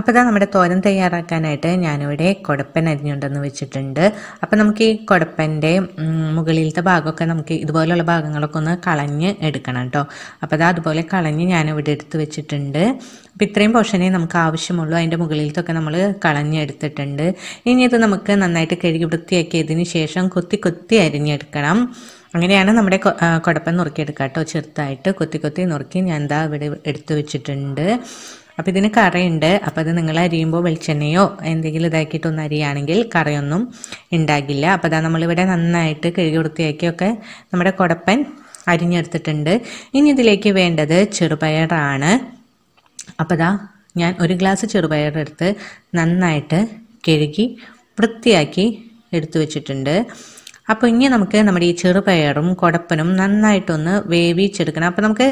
അപ്പോൾ ഇതാ നമ്മുടെ തോരൻ തയ്യാറാക്കാനായിട്ട് ഞാനിവിടെ കുടപ്പൻ അരിഞ്ഞുണ്ടെന്ന് വെച്ചിട്ടുണ്ട് അപ്പോൾ നമുക്ക് ഈ കുടപ്പൻ്റെ മുകളിലത്തെ ഭാഗമൊക്കെ നമുക്ക് ഇതുപോലെയുള്ള ഭാഗങ്ങളൊക്കെ ഒന്ന് കളഞ്ഞ് എടുക്കണം കേട്ടോ അപ്പോൾ അത് അതുപോലെ കളഞ്ഞ് ഞാനിവിടെ എടുത്ത് വെച്ചിട്ടുണ്ട് അപ്പോൾ ഇത്രയും പോർഷനെ നമുക്ക് ആവശ്യമുള്ളൂ അതിൻ്റെ മുകളിലത്തൊക്കെ നമ്മൾ എടുത്തിട്ടുണ്ട് ഇനി ഇത് നമുക്ക് നന്നായിട്ട് കഴുകി വൃത്തിയാക്കിയതിന് ശേഷം കൊത്തി കൊത്തി അരിഞ്ഞെടുക്കണം അങ്ങനെയാണ് നമ്മുടെ കുടപ്പൻ നുറുക്കിയെടുക്കാം കേട്ടോ ചെറുതായിട്ട് കൊത്തി കൊത്തി നുറുക്കി ഞാൻ എന്താ ഇവിടെ എടുത്തു വെച്ചിട്ടുണ്ട് അപ്പോൾ ഇതിന് കറയുണ്ട് അപ്പോൾ അത് നിങ്ങൾ അരിയുമ്പോൾ വെളിച്ചെണ്ണയോ എന്തെങ്കിലും ഇതാക്കിയിട്ടൊന്നും അരിയാണെങ്കിൽ കറയൊന്നും ഉണ്ടാകില്ല അപ്പോൾ അതാ നമ്മളിവിടെ നന്നായിട്ട് കഴുകി വൃത്തിയാക്കിയൊക്കെ നമ്മുടെ കുടപ്പൻ അരിഞ്ഞെടുത്തിട്ടുണ്ട് ഇനി ഇതിലേക്ക് വേണ്ടത് ചെറുപയറാണ് അപ്പോൾ ദാ ഞാൻ ഒരു ഗ്ലാസ് ചെറുപയർ എടുത്ത് നന്നായിട്ട് കഴുകി വൃത്തിയാക്കി എടുത്തു വച്ചിട്ടുണ്ട് അപ്പോൾ ഇനി നമുക്ക് നമ്മുടെ ഈ ചെറുപയറും കുടപ്പനും നന്നായിട്ടൊന്ന് വേവിച്ചെടുക്കണം അപ്പോൾ നമുക്ക്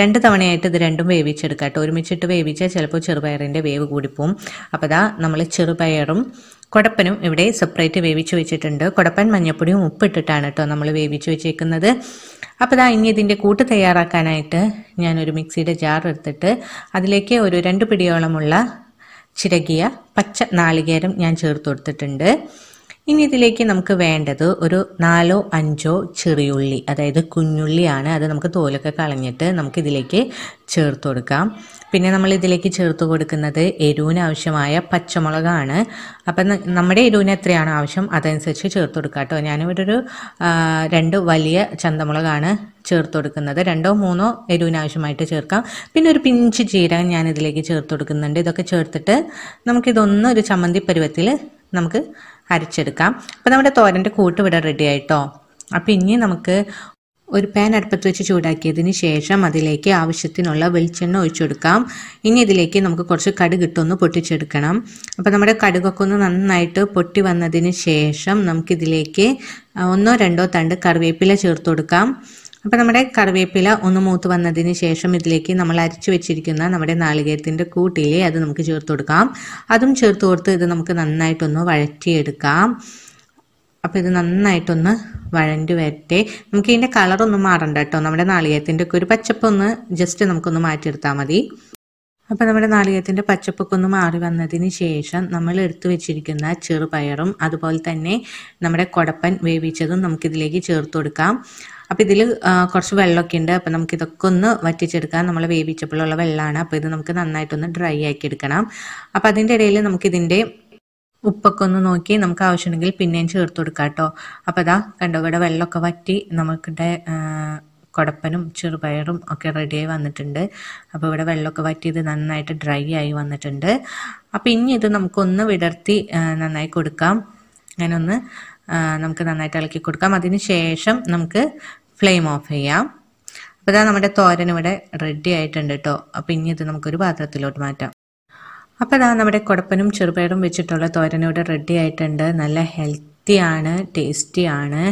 രണ്ട് തവണയായിട്ട് ഇത് രണ്ടും വേവിച്ചെടുക്കാം കേട്ടോ ഒരുമിച്ചിട്ട് വേവിച്ചാൽ ചിലപ്പോൾ ചെറുപയറിൻ്റെ വേവ് കൂടിപ്പോവും അപ്പോൾ ഇതാ നമ്മൾ ചെറുപയറും കുടപ്പനും ഇവിടെ സെപ്പറേറ്റ് വേവിച്ച് വെച്ചിട്ടുണ്ട് കുടപ്പൻ മഞ്ഞപ്പൊടിയും ഉപ്പിട്ടിട്ടാണ് കേട്ടോ നമ്മൾ വേവിച്ച് വെച്ചേക്കുന്നത് അപ്പോൾ ഇതാ ഇനി ഇതിൻ്റെ കൂട്ട് തയ്യാറാക്കാനായിട്ട് ഞാനൊരു മിക്സിയുടെ ജാർ എടുത്തിട്ട് അതിലേക്ക് ഒരു രണ്ട് പിടിയോളമുള്ള ചിരകിയ പച്ച നാളികേരം ഞാൻ ചേർത്ത് കൊടുത്തിട്ടുണ്ട് ഇനി ഇതിലേക്ക് നമുക്ക് വേണ്ടത് ഒരു നാലോ അഞ്ചോ ചെറിയുള്ളി അതായത് കുഞ്ഞുള്ളിയാണ് അത് നമുക്ക് തോലൊക്കെ കളഞ്ഞിട്ട് നമുക്ക് ഇതിലേക്ക് ചേർത്ത് കൊടുക്കാം പിന്നെ നമ്മൾ ഇതിലേക്ക് ചേർത്ത് കൊടുക്കുന്നത് എരിവിന് ആവശ്യമായ പച്ചമുളകാണ് അപ്പം നമ്മുടെ എരിവിന് എത്രയാണ് ആവശ്യം അതനുസരിച്ച് ചേർത്ത് കൊടുക്കുക കേട്ടോ ഞാനിവിടെ ഒരു രണ്ട് വലിയ ചന്തമുളകാണ് ചേർത്ത് കൊടുക്കുന്നത് രണ്ടോ മൂന്നോ എരിവിന് ആവശ്യമായിട്ട് ചേർക്കാം പിന്നെ ഒരു പിഞ്ച് ജീരകം ഞാൻ ഇതിലേക്ക് ചേർത്ത് കൊടുക്കുന്നുണ്ട് ഇതൊക്കെ ചേർത്തിട്ട് നമുക്കിതൊന്ന് ഒരു ചമ്മന്തി പരുവത്തിൽ നമുക്ക് അരച്ചെടുക്കാം അപ്പോൾ നമ്മുടെ തോരൻ്റെ കൂട്ട് ഇവിടെ റെഡി ആയിട്ടോ അപ്പോൾ ഇനി നമുക്ക് ഒരു പാൻ അടുപ്പത്ത് വെച്ച് ചൂടാക്കിയതിന് ശേഷം അതിലേക്ക് ആവശ്യത്തിനുള്ള വെളിച്ചെണ്ണ ഒഴിച്ചു കൊടുക്കാം ഇനി ഇതിലേക്ക് നമുക്ക് കുറച്ച് കടുക് ഒന്ന് പൊട്ടിച്ചെടുക്കണം അപ്പോൾ നമ്മുടെ കടുകൊക്കെ ഒന്ന് നന്നായിട്ട് പൊട്ടി വന്നതിന് ശേഷം നമുക്കിതിലേക്ക് ഒന്നോ രണ്ടോ തണ്ട് കറിവേപ്പില ചേർത്ത് കൊടുക്കാം അപ്പോൾ നമ്മുടെ കറിവേപ്പില ഒന്ന് മൂത്ത് വന്നതിന് ശേഷം ഇതിലേക്ക് നമ്മൾ അരിച്ചു വെച്ചിരിക്കുന്ന നമ്മുടെ നാളികേരത്തിൻ്റെ കൂട്ടിലേ അത് നമുക്ക് ചേർത്ത് കൊടുക്കാം അതും ചേർത്ത് കൊടുത്ത് ഇത് നമുക്ക് നന്നായിട്ടൊന്ന് വഴറ്റിയെടുക്കാം അപ്പോൾ ഇത് നന്നായിട്ടൊന്ന് വഴണ്ട് വരട്ടെ നമുക്ക് ഇതിന്റെ കളറൊന്നും മാറണ്ട കേട്ടോ നമ്മുടെ നാളികേരത്തിൻ്റെ ഒക്കെ ഒരു പച്ചപ്പൊന്ന് ജസ്റ്റ് നമുക്കൊന്ന് മാറ്റിയെടുത്താൽ മതി അപ്പോൾ നമ്മുടെ നാളികത്തിന്റെ പച്ചപ്പൊക്കെ ഒന്ന് മാറി വന്നതിന് ശേഷം നമ്മൾ എടുത്തു വെച്ചിരിക്കുന്ന ചെറുപയറും അതുപോലെ തന്നെ നമ്മുടെ കൊടപ്പൻ വേവിച്ചതും നമുക്കിതിലേക്ക് ചേർത്ത് കൊടുക്കാം അപ്പോൾ ഇതിൽ കുറച്ച് വെള്ളമൊക്കെ ഉണ്ട് അപ്പോൾ ഇതൊക്കെ ഒന്ന് വറ്റിച്ചെടുക്കാം നമ്മൾ വേവിച്ചപ്പോഴുള്ള വെള്ളമാണ് അപ്പോൾ ഇത് നമുക്ക് നന്നായിട്ടൊന്ന് ഡ്രൈ ആക്കി എടുക്കണം അപ്പോൾ അതിൻ്റെ ഇടയിൽ ഇതിന്റെ ഉപ്പൊക്കെ ഒന്ന് നോക്കി നമുക്ക് ആവശ്യമുണ്ടെങ്കിൽ പിന്നെയും ചേർത്ത് കൊടുക്കാം കേട്ടോ അപ്പോൾ അതാ കണ്ടോ ഇവിടെ വെള്ളമൊക്കെ വറ്റി നമുക്കിടെ കുടപ്പനും ചെറുപയറും ഒക്കെ റെഡിയായി വന്നിട്ടുണ്ട് അപ്പോൾ ഇവിടെ വെള്ളമൊക്കെ വറ്റിയത് നന്നായിട്ട് ഡ്രൈ ആയി വന്നിട്ടുണ്ട് അപ്പോൾ ഇനി ഇത് നമുക്കൊന്ന് വിടർത്തി നന്നായി കൊടുക്കാം അങ്ങനൊന്ന് നമുക്ക് നന്നായിട്ട് ഇളക്കി കൊടുക്കാം അതിന് ശേഷം നമുക്ക് ഫ്ലെയിം ഓഫ് ചെയ്യാം അപ്പോൾ ഇതാ നമ്മുടെ തോരൻ ഇവിടെ റെഡി ആയിട്ടുണ്ട് കേട്ടോ അപ്പോൾ ഇനി ഇത് നമുക്കൊരു പാത്രത്തിലോട്ട് മാറ്റാം അപ്പോൾ ഇതാ നമ്മുടെ കുടപ്പനും ചെറുപയറും വെച്ചിട്ടുള്ള തോരൻ ഇവിടെ റെഡി ആയിട്ടുണ്ട് നല്ല ഹെൽത്ത് ഹെൽത്തിയാണ് ടേസ്റ്റിയാണ്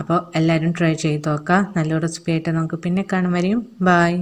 അപ്പോൾ എല്ലാവരും ട്രൈ ചെയ്ത് നോക്കുക നല്ല റെസിപ്പി ആയിട്ട് നമുക്ക് പിന്നെ കാണാൻ വരും ബായ്